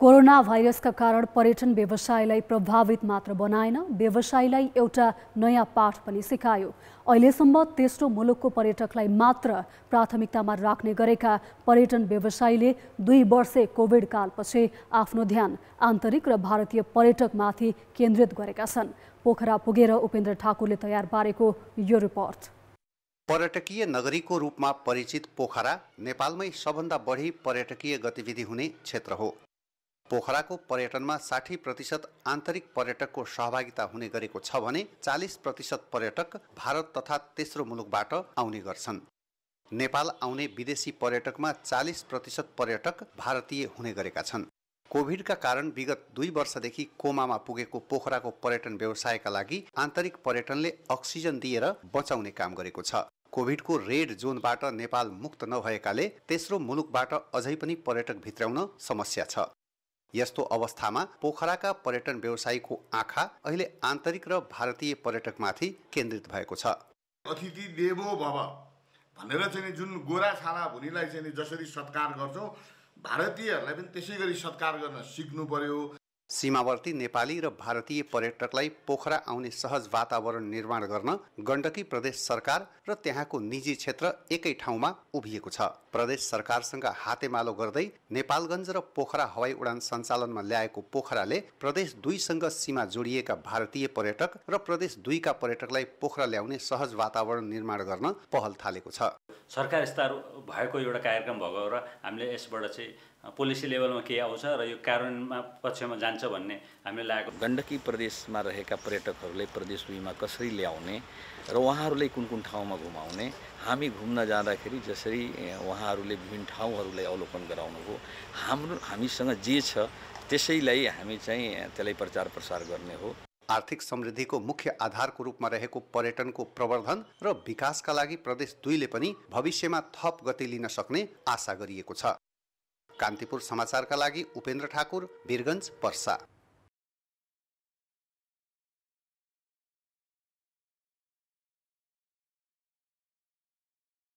corona भाइरसका कारण पर्यटन व्यवसायलाई प्रभावित मात्र बनाएन व्यवसायलाई एउटा नयाँ पाठ पनि सिकायो अहिलेसम्म तेस्रो मुलुकको पर्यटकलाई मात्र प्राथमिकतामा राख्ने गरेका पर्यटन व्यवसायले दुई वर्षे कोभिड कालपछि आफ्नो ध्यान आन्तरिक र भारतीय पर्यटकमाथि केन्द्रित गरेका छन् पोखरा पुगेर उपेन्द्र ठाकुरले तयार पारेको यो रिपोर्ट पर्यटकीय नगरीको रूपमा परिचित पोखरा नेपालमै सबभन्दा बढी पर्यटकीय गतिविधि हुने क्षेत्र हो पोखराको पर्यटनमा साठी प्रतिशत आन्तरिक पर्यटकको सहभागिता हुने गरेको छ भने चालिस प्रतिशत पर्यटक भारत तथा तेस्रो मुलुकबाट आउने गर्छन् नेपाल आउने विदेशी पर्यटकमा चालिस प्रतिशत पर्यटक भारतीय हुने गरेका छन् कोभिडका कारण विगत दुई वर्षदेखि कोमामा पुगेको पोखराको पर्यटन व्यवसायका लागि आन्तरिक पर्यटनले अक्सिजन दिएर बचाउने काम गरेको छ कोभिडको रेड जोनबाट नेपाल मुक्त नभएकाले तेस्रो मुलुकबाट अझै पनि पर्यटक भित्राउन समस्या छ यस्तो अवस्थामा पोखराका पर्यटन व्यवसायीको आँखा अहिले आन्तरिक र भारतीय पर्यटकमाथि केन्द्रित भएको छ अतिथि देवो भव भनेर चाहिँ जुन गोरा छाला भुनीलाई चाहिँ जसरी सत्कार गर्छौँ भारतीयहरूलाई पनि त्यसै गरी सत्कार गर्न सिक्नु पर्यो सीमावर्ती नेपाली र भारतीय पर्यटकलाई पोखरा आउने सहज वातावरण निर्माण गर्न गण्डकी प्रदेश सरकार र त्यहाँको निजी क्षेत्र एकै ठाउँमा उभिएको छ प्रदेश सरकारसँग हातेमालो गर्दै नेपालगञ्ज र पोखरा हवाई उडान सञ्चालनमा ल्याएको पोखराले प्रदेश दुईसँग सीमा जोडिएका भारतीय पर्यटक र प्रदेश दुईका पर्यटकलाई पोखरा ल्याउने सहज वातावरण निर्माण गर्न पहल थालेको छ सरकार स्तर भएको एउटा कार्यक्रम भएको र हामीले यसबाट चाहिँ पोलिसी लेभलमा केही आउँछ र यो कारणमा पक्षमा जान्छ भन्ने हामीले लागेको गण्डकी प्रदेशमा रहेका पर्यटकहरूले प्रदेश दुईमा कसरी ल्याउने र उहाँहरूलाई कुन कुन ठाउँमा घुमाउने हामी घुम्न जाँदाखेरि जसरी उहाँहरूले विभिन्न ठाउँहरूलाई अवलोकन गराउनु हो हाम्रो हामीसँग जे छ त्यसैलाई हामी चाहिँ त्यसलाई प्रचार प्रसार गर्ने हो आर्थिक समृद्धिको मुख्य आधारको रूपमा रहेको पर्यटनको प्रवर्धन र विकासका लागि प्रदेश दुईले पनि भविष्यमा थप गति लिन सक्ने आशा गरिएको छ कान्तिपुर समाचारका लागि उपेन्द्र ठाकुर वीरगञ्ज पर्सा